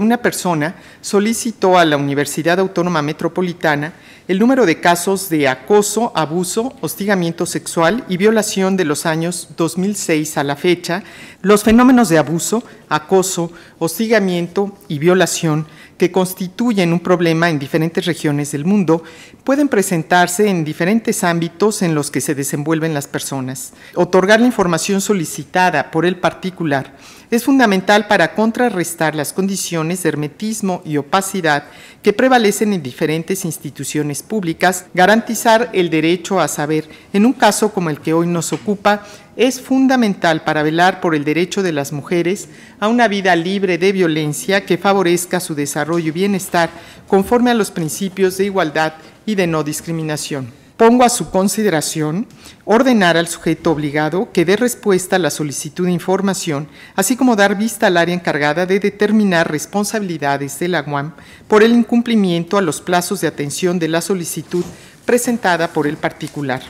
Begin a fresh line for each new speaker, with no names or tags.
una persona solicitó a la Universidad Autónoma Metropolitana el número de casos de acoso, abuso, hostigamiento sexual y violación de los años 2006 a la fecha, los fenómenos de abuso, acoso, hostigamiento y violación que constituyen un problema en diferentes regiones del mundo pueden presentarse en diferentes ámbitos en los que se desenvuelven las personas. Otorgar la información solicitada por el particular es fundamental para contrarrestar las condiciones de hermetismo y opacidad que prevalecen en diferentes instituciones públicas, garantizar el derecho a saber, en un caso como el que hoy nos ocupa, es fundamental para velar por el derecho de las mujeres a una vida libre de violencia que favorezca su desarrollo y bienestar conforme a los principios de igualdad y de no discriminación pongo a su consideración ordenar al sujeto obligado que dé respuesta a la solicitud de información, así como dar vista al área encargada de determinar responsabilidades de la UAM por el incumplimiento a los plazos de atención de la solicitud presentada por el particular.